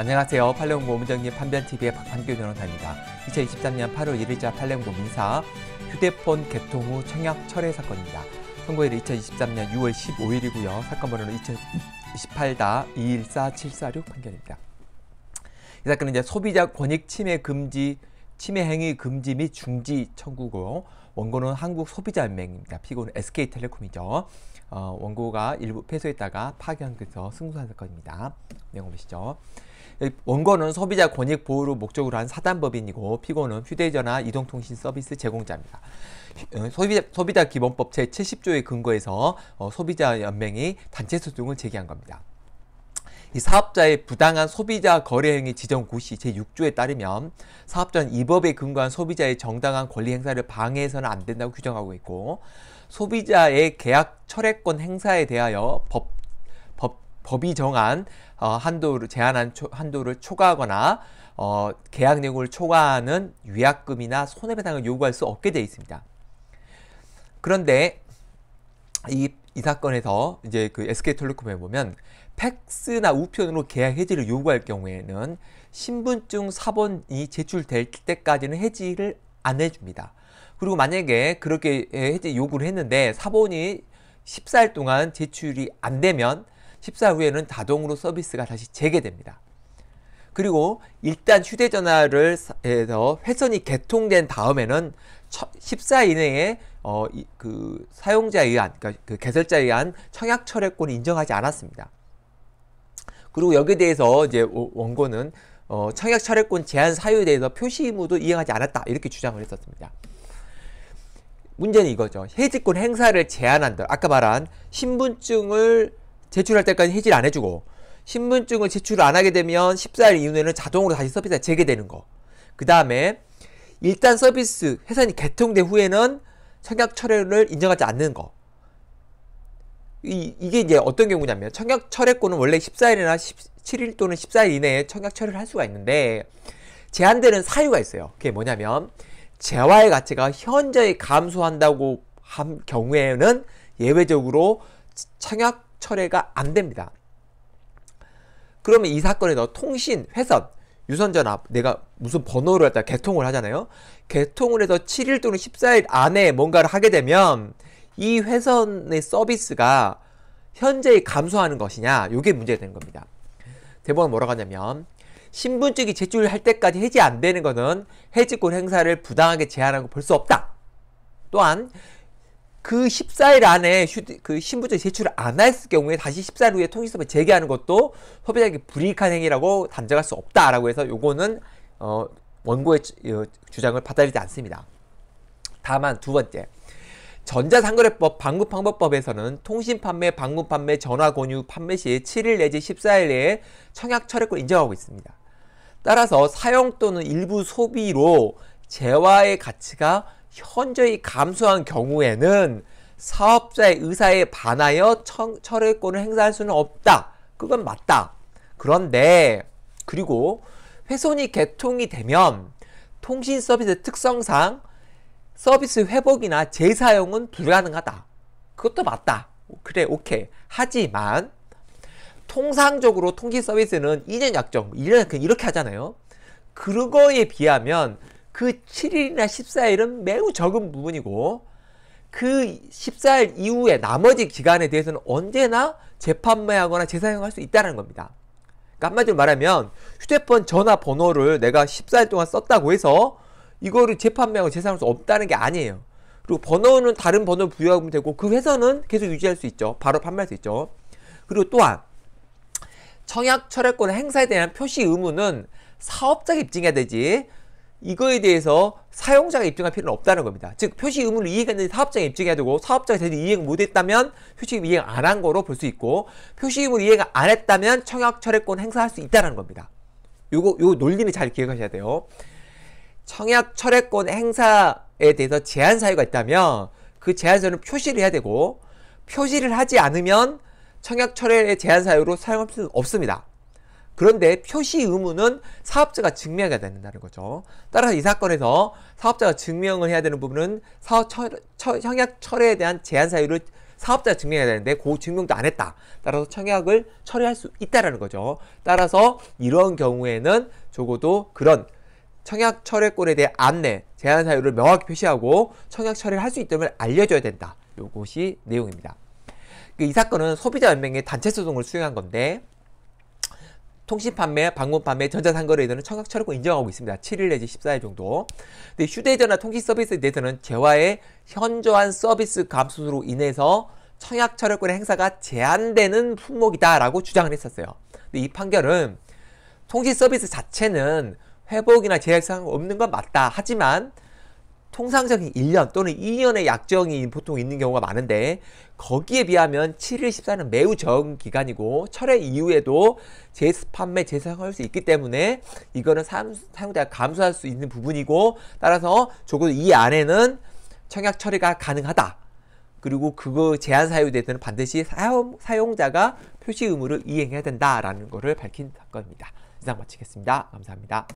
안녕하세요. 팔레옹고 문정님 판변TV의 박환규 변호사입니다. 2023년 8월 1일자 팔레옹고 민사 휴대폰 개통 후 청약 철회 사건입니다. 선고일 2023년 6월 15일이고요. 사건 번호는 2018-214-746 판결입니다. 이 사건은 이제 소비자 권익 침해 금지, 침해 행위 금지 및 중지 청구고 원고는 한국 소비자연맹입니다. 그러니까 피고는 SK텔레콤이죠. 어, 원고가 일부 패소했다가 파기한 서 승소한 사건입니다. 내용 보시죠. 원고는 소비자 권익 보호를 목적으로 한 사단법인이고 피고는 휴대전화 이동통신 서비스 제공자입니다. 어, 소비자, 소비자 기본법 제70조의 근거에서 어, 소비자 연맹이 단체 소송을 제기한 겁니다. 이 사업자의 부당한 소비자 거래 행위 지정 고시 제6조에 따르면 사업자는 이 법에 근거한 소비자의 정당한 권리 행사를 방해해서는 안 된다고 규정하고 있고 소비자의 계약 철회권 행사에 대하여 법, 법 법이 정한 어, 한도를 제한한 초, 한도를 초과하거나 어, 계약 내용을 초과하는 위약금이나 손해배상을 요구할 수 없게 되어 있습니다. 그런데 이이 사건에서 이제 그 SK텔레콤에 보면 팩스나 우편으로 계약 해지를 요구할 경우에는 신분증 사본이 제출될 때까지는 해지를 안 해줍니다. 그리고 만약에 그렇게 해지 요구를 했는데 사본이 14일 동안 제출이 안 되면 14일 후에는 자동으로 서비스가 다시 재개됩니다. 그리고 일단 휴대전화를 해서 회선이 개통된 다음에는 14 이내에 어, 이, 그 사용자에 의한, 그러니까 그 개설자에 의한 청약 철회권을 인정하지 않았습니다. 그리고 여기에 대해서 이제 원고는 어, 청약 철회권 제한 사유에 대해서 표시 의무도 이행하지 않았다 이렇게 주장을 했었습니다. 문제는 이거죠. 해지권 행사를 제한한다. 아까 말한 신분증을 제출할 때까지 해지를 안 해주고 신분증을 제출을 안 하게 되면 14일 이후에는 자동으로 다시 서비스가 재개되는 거. 그 다음에 일단 서비스 회선이 개통된 후에는 청약 철회를 인정하지 않는 거. 이, 게 이제 어떤 경우냐면 청약 철회권은 원래 14일이나 17일 또는 14일 이내에 청약 철회를 할 수가 있는데 제한되는 사유가 있어요. 그게 뭐냐면 재화의 가치가 현저히 감소한다고 한 경우에는 예외적으로 청약 철회가 안 됩니다. 그러면 이 사건에서 통신, 회선, 유선전 앞 내가 무슨 번호로 갖다 개통을 하잖아요. 개통을 해서 7일 또는 14일 안에 뭔가를 하게 되면 이 회선의 서비스가 현재 감소하는 것이냐 이게 문제가 되는 겁니다. 대법원 뭐라고 하냐면 신분증이 제출할 때까지 해지 안 되는 것은 해지권 행사를 부당하게 제한하고 볼 수 없다. 또한 그 14일 안에 휴대, 그 신분증 제출을 안 했을 경우에 다시 14일 후에 통지서를 재개하는 것도 소비자에게 불이익한 행위라고 단정할 수 없다라고 해서 요거는 어, 원고의 어, 주장을 받아들이지 않습니다. 다만 두 번째 전자상거래법 방문방법법에서는 통신판매, 방문판매, 전화권유 판매 시에 7일 내지 14일 내에 청약 철회권 인정하고 있습니다. 따라서 사용 또는 일부 소비로 재화의 가치가 현저히 감소한 경우에는 사업자의 의사에 반하여 청, 철회권을 행사할 수는 없다. 그건 맞다. 그런데 그리고 훼손이 개통이 되면 통신 서비스 특성상 서비스 회복이나 재사용은 불가능하다. 그것도 맞다. 그래, 오케이. 하지만 통상적으로 통신 서비스는 2년 약정, 1년 이렇게 하잖아요. 그거에 비하면 그 7일이나 14일은 매우 적은 부분이고 그 14일 이후에 나머지 기간에 대해서는 언제나 재판매하거나 재사용할 수 있다는 겁니다. 그러니까 한마디로 말하면 휴대폰 전화 번호를 내가 14일 동안 썼다고 해서 이거를 재판매하고 재사용할 수 없다는 게 아니에요. 그리고 번호는 다른 번호 부여하면 되고 그 회선은 계속 유지할 수 있죠. 바로 판매할 수 있죠. 그리고 또한 청약 철회권 행사에 대한 표시 의무는 사업자가 입증해야 되지 이거에 대해서 사용자가 입증할 필요는 없다는 겁니다. 즉 표시 의무를 이행했는데 사업자가 입증해야 되고 사업자가 제대로 이행 못했다면 표시 의무 이행 안 한 거로 볼 수 있고 표시 의무 이행 안 했다면 청약 철회권 행사할 수 있다는 겁니다. 요거 요 논리는 잘 기억하셔야 돼요. 청약 철회권 행사에 대해서 제한 사유가 있다면 그 제한서는 표시를 해야 되고 표시를 하지 않으면 청약 철회의 제한 사유로 사용할 수는 없습니다. 그런데 표시 의무는 사업자가 증명해야 된다는 거죠. 따라서 이 사건에서 사업자가 증명을 해야 되는 부분은 사업 철, 청약 철회에 대한 제한 사유를 사업자가 증명해야 되는데 그 증명도 안 했다. 따라서 청약을 철회할 수 있다라는 거죠. 따라서 이런 경우에는 적어도 그런 청약 철회권에 대한 안내, 제한 사유를 명확히 표시하고 청약 철회를 할 수 있다면 알려줘야 된다. 요것이 내용입니다. 이 사건은 소비자 연맹의 단체 소송을 수행한 건데 통신 판매, 방문 판매, 전자상거래에서는 청약 철회권 인정하고 있습니다. 7일 내지 14일 정도. 근데 휴대전화 통신 서비스에 대해서는 재화의 현저한 서비스 감소로 인해서 청약 철회권의 행사가 제한되는 품목이다라고 주장을 했었어요. 근데 이 판결은 통신 서비스 자체는 회복이나 제약상 없는 건 맞다. 하지만 통상적인 1년 또는 2년의 약정이 보통 있는 경우가 많은데 거기에 비하면 7일 14일은 매우 적은 기간이고 철회 이후에도 재판매 재사용할 수 있기 때문에 이거는 사용자가 감수할 수 있는 부분이고 따라서 적어도 이 안에는 청약 처리가 가능하다. 그리고 그거 제한 사유에 대해서는 반드시 사용, 사용자가 표시 의무를 이행해야 된다라는 것을 밝힌 사건입니다. 이상 마치겠습니다. 감사합니다.